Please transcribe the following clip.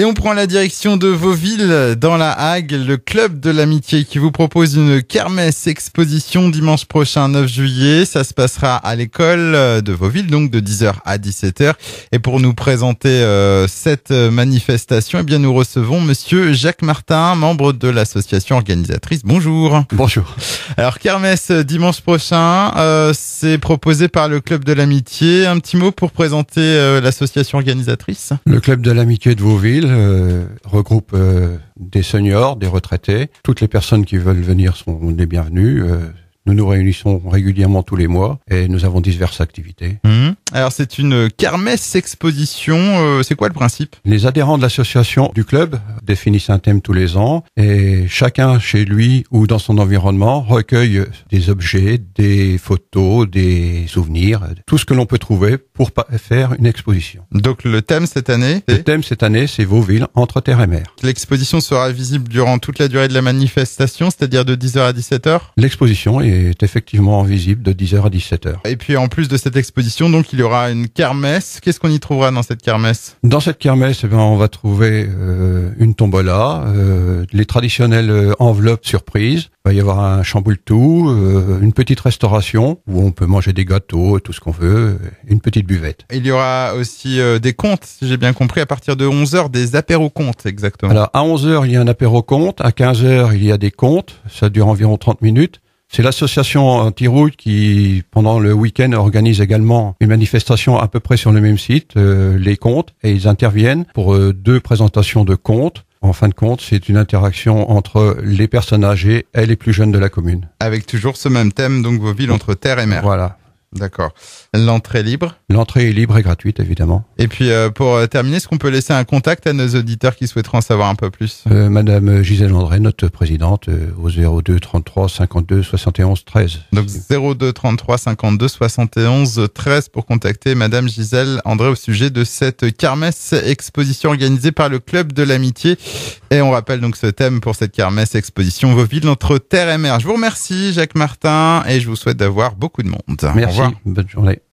Et on prend la direction de Vauville, dans la Hague, le club de l'amitié qui vous propose une kermesse exposition dimanche prochain 9 juillet. Ça se passera à l'école de Vauville, donc de 10h à 17h. Et pour nous présenter euh, cette manifestation, eh bien nous recevons monsieur Jacques Martin, membre de l'association organisatrice. Bonjour. Bonjour. Alors kermesse dimanche prochain, euh, c'est proposé par le club de l'amitié. Un petit mot pour présenter euh, l'association organisatrice. Le club de l'amitié de Vauville euh, regroupe euh, des seniors, des retraités. Toutes les personnes qui veulent venir sont les bienvenues. Euh, nous nous réunissons régulièrement tous les mois et nous avons diverses activités. Mmh. Alors c'est une kermesse exposition, c'est quoi le principe Les adhérents de l'association du club définissent un thème tous les ans et chacun chez lui ou dans son environnement recueille des objets, des photos, des souvenirs, tout ce que l'on peut trouver pour faire une exposition. Donc le thème cette année Le thème cette année, c'est villes entre terre et mer. L'exposition sera visible durant toute la durée de la manifestation, c'est-à-dire de 10h à 17h L'exposition est effectivement visible de 10h à 17h. Et puis en plus de cette exposition, donc il y aura une kermesse. Qu'est-ce qu'on y trouvera dans cette kermesse Dans cette kermesse, eh ben, on va trouver euh, une tombola, euh, les traditionnelles euh, enveloppes surprises. Il va y avoir un chamboule-tout, euh, une petite restauration où on peut manger des gâteaux, tout ce qu'on veut, une petite buvette. Il y aura aussi des comptes, si j'ai bien compris, à partir de 11h, des apéros comptes, exactement. Alors, à 11h, il y a un apéro compte, à 15h, il y a des comptes, ça dure environ 30 minutes. C'est l'association anti qui, pendant le week-end, organise également une manifestation à peu près sur le même site, les comptes, et ils interviennent pour deux présentations de comptes en fin de compte, c'est une interaction entre les personnes âgées et les plus jeunes de la commune. Avec toujours ce même thème, donc vos villes entre terre et mer. Voilà. D'accord. L'entrée libre L'entrée est libre et gratuite, évidemment. Et puis, euh, pour euh, terminer, est-ce qu'on peut laisser un contact à nos auditeurs qui souhaiteront en savoir un peu plus euh, Madame Gisèle André, notre présidente, au 02 33 52 71 13. Donc, 02 33 52 71 13 pour contacter Madame Gisèle André au sujet de cette kermesse exposition organisée par le Club de l'Amitié. Et on rappelle donc ce thème pour cette kermesse exposition Vos villes entre terre et mer. Je vous remercie, Jacques Martin, et je vous souhaite d'avoir beaucoup de monde. Merci. Bonne journée.